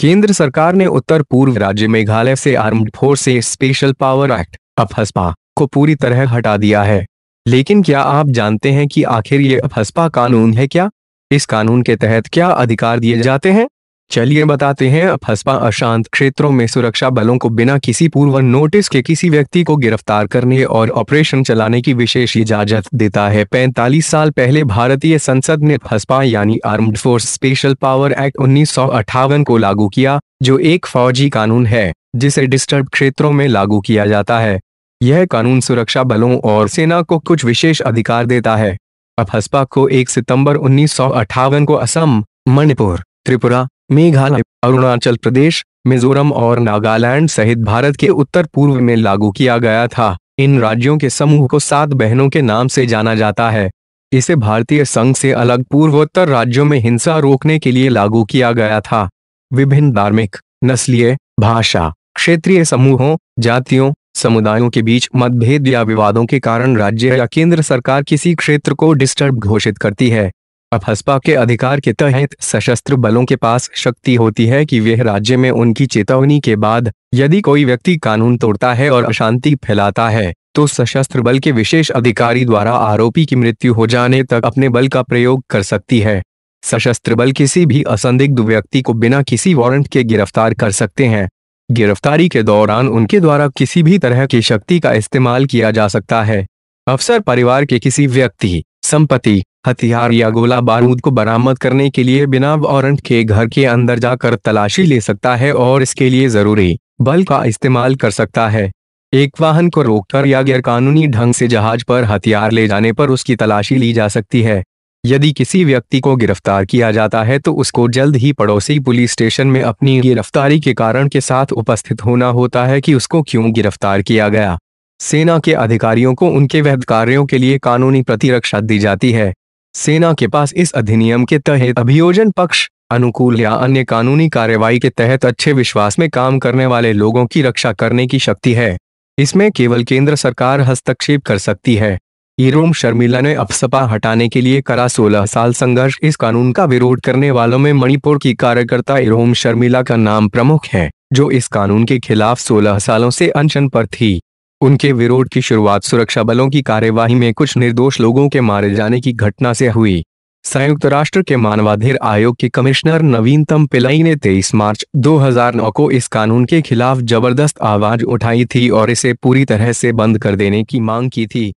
केंद्र सरकार ने उत्तर पूर्व राज्य मेघालय से armed force special power act AFSPA को पूरी तरह हटा दिया है लेकिन क्या आप जानते हैं कि आखिर ये अफसपा कानून है क्या इस कानून के तहत क्या अधिकार दिए जाते हैं चलिए बताते हैं अब हसपा अशांत क्षेत्रों में सुरक्षा बलों को बिना किसी पूर्व नोटिस के किसी व्यक्ति को गिरफ्तार करने और ऑपरेशन चलाने की विशेष इजाजत देता है 45 साल पहले भारतीय संसद ने हसपा यानी armed force special power act उन्नीस को लागू किया जो एक फौजी कानून है जिसे डिस्टर्ब क्षेत्रों में लागू किया जाता है यह कानून सुरक्षा बलों और सेना को कुछ विशेष अधिकार देता है अब हसपा को 1 सितंबर उन्नीस को असम मणिपुर त्रिपुरा मेघालय अरुणाचल प्रदेश मिजोरम और नागालैंड सहित भारत के उत्तर पूर्व में लागू किया गया था इन राज्यों के समूह को सात बहनों के नाम से जाना जाता है इसे भारतीय संघ से अलग पूर्वोत्तर राज्यों में हिंसा रोकने के लिए लागू किया गया था विभिन्न धार्मिक नस्लीय भाषा क्षेत्रीय समूहों जातियों समुदायों के बीच मतभेद या विवादों के कारण राज्य या केंद्र सरकार किसी क्षेत्र को डिस्टर्ब घोषित करती है अफस्पा के अधिकार के तहत सशस्त्र बलों के पास शक्ति होती है कि वह राज्य में उनकी चेतावनी के बाद यदि कोई व्यक्ति कानून तोड़ता है और अशांति फैलाता है तो सशस्त्र बल के विशेष अधिकारी द्वारा आरोपी की मृत्यु हो जाने तक अपने बल का प्रयोग कर सकती है सशस्त्र बल किसी भी असंदिग्ध व्यक्ति को बिना किसी वारंट के गिरफ्तार कर सकते हैं गिरफ्तारी के दौरान उनके द्वारा किसी भी तरह की शक्ति का इस्तेमाल किया जा सकता है अफसर परिवार के किसी व्यक्ति संपत्ति हथियार या गोला बारूद को बरामद करने के लिए बिना वारंट के घर के अंदर जाकर तलाशी ले सकता है और इसके लिए जरूरी बल का इस्तेमाल कर सकता है एक वाहन को रोककर या गैरकानूनी ढंग से जहाज पर हथियार ले जाने पर उसकी तलाशी ली जा सकती है यदि किसी व्यक्ति को गिरफ्तार किया जाता है तो उसको जल्द ही पड़ोसी पुलिस स्टेशन में अपनी गिरफ्तारी के कारण के साथ उपस्थित होना होता है कि उसको क्यों गिरफ्तार किया गया सेना के अधिकारियों को उनके वैध कार्यों के लिए कानूनी प्रतिरक्षा दी जाती है सेना के पास इस अधिनियम के तहत अभियोजन पक्ष अनुकूल या अन्य कानूनी कार्यवाही के तहत अच्छे विश्वास में काम करने वाले लोगों की रक्षा करने की शक्ति है इसमें केवल केंद्र सरकार हस्तक्षेप कर सकती है ईरोम शर्मिला ने अपसपा हटाने के लिए करा 16 साल संघर्ष इस कानून का विरोध करने वालों में मणिपुर की कार्यकर्ता इरोम शर्मिला का नाम प्रमुख है जो इस कानून के खिलाफ 16 सालों से अनशन पर थी उनके विरोध की शुरुआत सुरक्षा बलों की कार्यवाही में कुछ निर्दोष लोगों के मारे जाने की घटना से हुई संयुक्त राष्ट्र के मानवाधिकार आयोग के कमिश्नर नवीनतम पिलई ने 23 मार्च 2009 को इस कानून के खिलाफ जबरदस्त आवाज उठाई थी और इसे पूरी तरह से बंद कर देने की मांग की थी